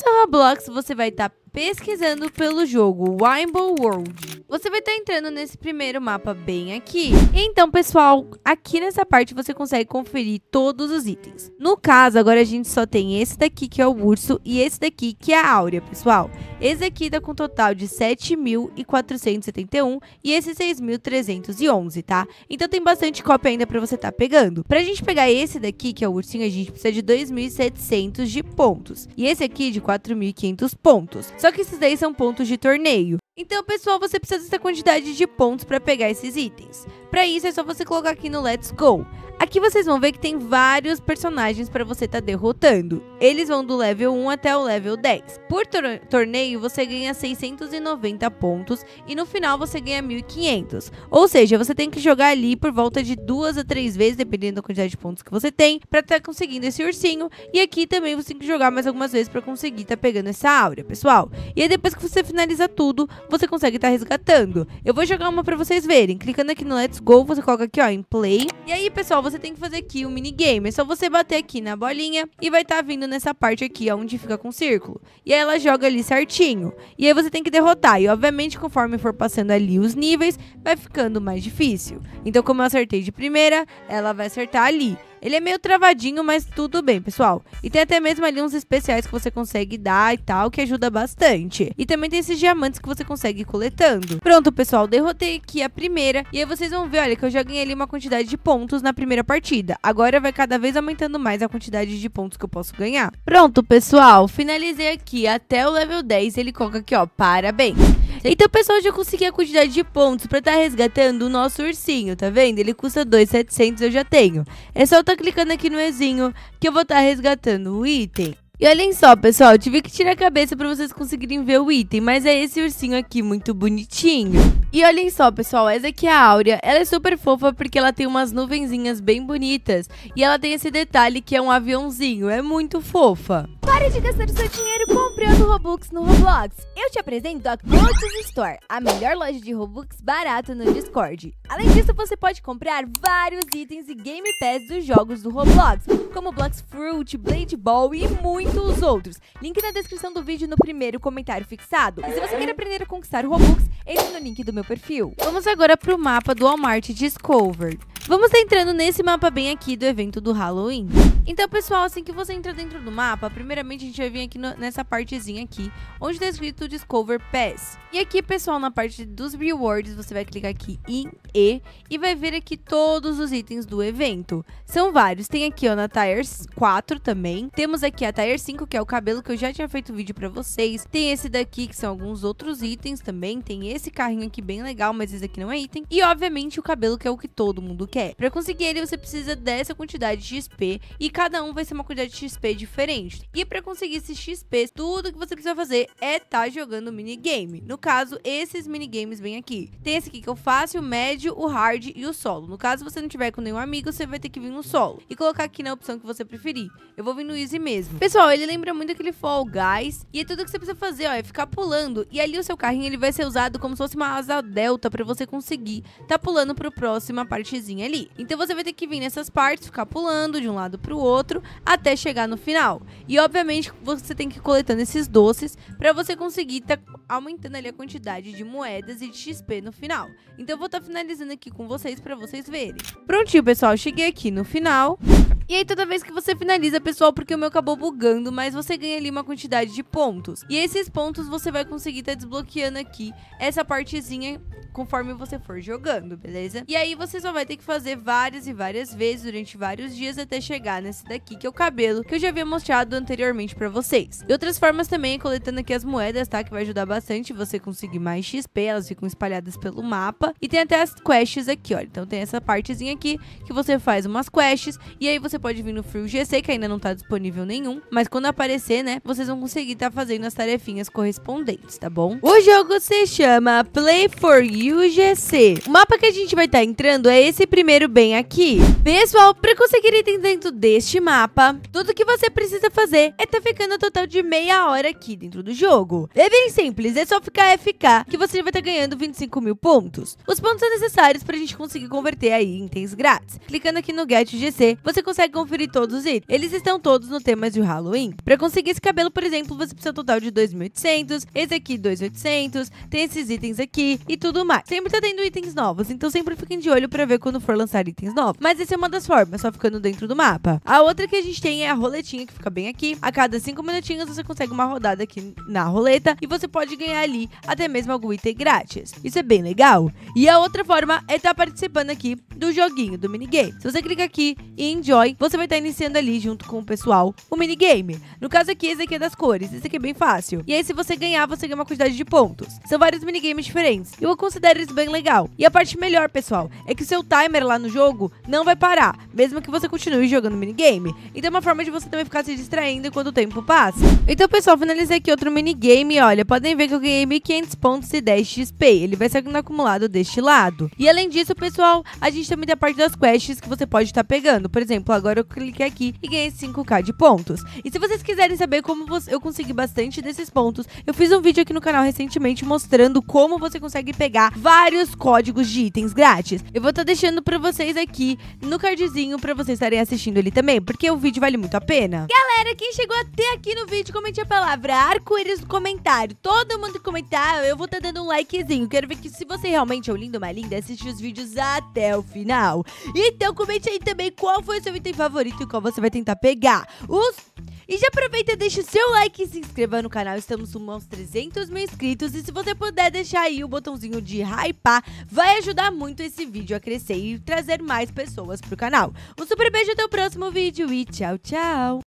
Essa Roblox é você vai estar tá pesquisando pelo jogo Wimble World. Você vai estar tá entrando nesse primeiro mapa bem aqui. Então, pessoal, aqui nessa parte você consegue conferir todos os itens. No caso, agora a gente só tem esse daqui que é o urso e esse daqui que é a áurea, pessoal. Esse aqui dá com um total de 7.471 e esse 6.311, tá? Então tem bastante cópia ainda para você estar tá pegando. Pra gente pegar esse daqui, que é o ursinho, a gente precisa de 2.700 de pontos. E esse aqui de 4.500 pontos. Só que esses daí são pontos de torneio. Então, pessoal, você precisa dessa quantidade de pontos para pegar esses itens. Para isso, é só você colocar aqui no Let's Go. Aqui vocês vão ver que tem vários personagens para você estar tá derrotando. Eles vão do level 1 até o level 10. Por tor torneio, você ganha 690 pontos e no final você ganha 1.500. Ou seja, você tem que jogar ali por volta de duas a três vezes, dependendo da quantidade de pontos que você tem, para estar tá conseguindo esse ursinho. E aqui também você tem que jogar mais algumas vezes para conseguir estar tá pegando essa áurea, pessoal. E aí depois que você finaliza tudo, você consegue estar tá resgatando. Eu vou jogar uma para vocês verem. Clicando aqui no Let's Go, você coloca aqui, ó, em Play. E aí, pessoal, você tem que fazer aqui o um minigame. É só você bater aqui na bolinha e vai estar tá vindo nessa parte aqui, onde fica com o círculo. E aí ela joga ali certinho. E aí você tem que derrotar. E obviamente, conforme for passando ali os níveis, vai ficando mais difícil. Então, como eu acertei de primeira, ela vai acertar ali. Ele é meio travadinho, mas tudo bem, pessoal. E tem até mesmo ali uns especiais que você consegue dar e tal, que ajuda bastante. E também tem esses diamantes que você consegue ir coletando. Pronto, pessoal, derrotei aqui a primeira. E aí vocês vão ver, olha, que eu já ganhei ali uma quantidade de pontos na primeira partida. Agora vai cada vez aumentando mais a quantidade de pontos que eu posso ganhar. Pronto, pessoal, finalizei aqui até o level 10. Ele coloca aqui, ó, parabéns. Então, pessoal, já consegui a quantidade de pontos pra estar tá resgatando o nosso ursinho, tá vendo? Ele custa 2,700, eu já tenho. É só eu tá clicando aqui no Ezinho que eu vou estar tá resgatando o item. E olhem só, pessoal, tive que tirar a cabeça para vocês conseguirem ver o item, mas é esse ursinho aqui, muito bonitinho. E olhem só, pessoal, essa aqui é a Áurea. Ela é super fofa porque ela tem umas nuvenzinhas bem bonitas. E ela tem esse detalhe que é um aviãozinho. É muito fofa. Pare de gastar seu dinheiro comprando Robux no Roblox. Eu te apresento a Gotos Store, a melhor loja de Robux barata no Discord. Além disso, você pode comprar vários itens e Game Pass dos jogos do Roblox, como Blox Fruit, Blade Ball e muitos outros. Link na descrição do vídeo no primeiro comentário fixado. E se você quer aprender a conquistar Robux, entre no link do meu meu perfil. Vamos agora para o mapa do Walmart Discovered. Vamos entrando nesse mapa bem aqui do evento do Halloween. Então, pessoal, assim que você entra dentro do mapa, primeiramente a gente vai vir aqui no, nessa partezinha aqui, onde está escrito Discover Pass. E aqui, pessoal, na parte dos rewards, você vai clicar aqui em E e vai ver aqui todos os itens do evento. São vários. Tem aqui, ó, na Tire 4 também. Temos aqui a Tire 5, que é o cabelo que eu já tinha feito vídeo para vocês. Tem esse daqui, que são alguns outros itens também. Tem esse carrinho aqui bem legal, mas esse aqui não é item. E, obviamente, o cabelo, que é o que todo mundo quer. Para conseguir ele, você precisa dessa quantidade de XP e e cada um vai ser uma quantidade de XP diferente. E para conseguir esses XP, tudo que você precisa fazer é estar tá jogando minigame. No caso, esses minigames vem aqui. Tem esse aqui que é o fácil, o médio, o hard e o solo. No caso, você não tiver com nenhum amigo, você vai ter que vir no solo. E colocar aqui na opção que você preferir. Eu vou vir no easy mesmo. Pessoal, ele lembra muito aquele Fall Guys. E é tudo que você precisa fazer, ó, é ficar pulando. E ali o seu carrinho, ele vai ser usado como se fosse uma asa delta para você conseguir tá pulando pro próxima partezinha ali. Então você vai ter que vir nessas partes, ficar pulando de um lado pro outro até chegar no final. E obviamente você tem que ir coletando esses doces para você conseguir estar tá aumentando ali a quantidade de moedas e de XP no final. Então eu vou estar tá finalizando aqui com vocês para vocês verem. Prontinho, pessoal, cheguei aqui no final. E aí toda vez que você finaliza, pessoal, porque o meu acabou bugando, mas você ganha ali uma quantidade de pontos. E esses pontos você vai conseguir tá desbloqueando aqui essa partezinha conforme você for jogando, beleza? E aí você só vai ter que fazer várias e várias vezes durante vários dias até chegar nesse daqui, que é o cabelo, que eu já havia mostrado anteriormente pra vocês. E outras formas também é coletando aqui as moedas, tá? Que vai ajudar bastante você conseguir mais XP, elas ficam espalhadas pelo mapa. E tem até as quests aqui, ó. Então tem essa partezinha aqui que você faz umas quests e aí você pode vir no Free GC, que ainda não tá disponível nenhum, mas quando aparecer, né, vocês vão conseguir estar tá fazendo as tarefinhas correspondentes, tá bom? O jogo se chama Play for You GC. O mapa que a gente vai estar tá entrando é esse primeiro bem aqui. Pessoal, pra conseguir item dentro deste mapa, tudo que você precisa fazer é tá ficando um total de meia hora aqui dentro do jogo. É bem simples, é só ficar FK que você vai estar tá ganhando 25 mil pontos. Os pontos são necessários pra gente conseguir converter aí em itens grátis. Clicando aqui no Get GC, você consegue conferir todos os itens. Eles estão todos no tema de Halloween. Para conseguir esse cabelo, por exemplo, você precisa um total de 2.800, esse aqui 2.800, tem esses itens aqui e tudo mais. Sempre tá tendo itens novos, então sempre fiquem de olho para ver quando for lançar itens novos. Mas essa é uma das formas, só ficando dentro do mapa. A outra que a gente tem é a roletinha, que fica bem aqui. A cada 5 minutinhos você consegue uma rodada aqui na roleta e você pode ganhar ali até mesmo algum item grátis. Isso é bem legal. E a outra forma é estar tá participando aqui do joguinho, do minigame. Se você clica aqui em Enjoy, você vai estar tá iniciando ali, junto com o pessoal, o minigame. No caso aqui, esse aqui é das cores, esse aqui é bem fácil. E aí, se você ganhar, você ganha uma quantidade de pontos. São vários minigames diferentes, eu considero eles bem legal. E a parte melhor, pessoal, é que o seu timer lá no jogo não vai parar, mesmo que você continue jogando minigame. Então é uma forma de você também ficar se distraindo enquanto o tempo passa. Então, pessoal, finalizei aqui outro minigame, olha, podem ver que eu ganhei 1.500 pontos e 10 XP, ele vai ser acumulado deste lado. E além disso, pessoal, a gente também tem a parte das quests que você pode estar tá pegando, por exemplo, agora eu cliquei aqui e ganhei 5k de pontos. E se vocês quiserem saber como eu consegui bastante desses pontos, eu fiz um vídeo aqui no canal recentemente mostrando como você consegue pegar vários códigos de itens grátis. Eu vou estar tá deixando pra vocês aqui no cardzinho pra vocês estarem assistindo ele também, porque o vídeo vale muito a pena. Galera, quem chegou até aqui no vídeo, comente a palavra arco-íris no comentário. Todo mundo que comentar, eu vou estar tá dando um likezinho. Quero ver que se você realmente é um lindo, mais linda, assiste os vídeos até o final. Então comente aí também qual foi o seu item item favorito, qual você vai tentar pegar. Os... E já aproveita, deixa o seu like e se inscreva no canal. Estamos rumo aos 300 mil inscritos. E se você puder deixar aí o botãozinho de hypar, vai ajudar muito esse vídeo a crescer e trazer mais pessoas pro canal. Um super beijo, até o próximo vídeo e tchau, tchau!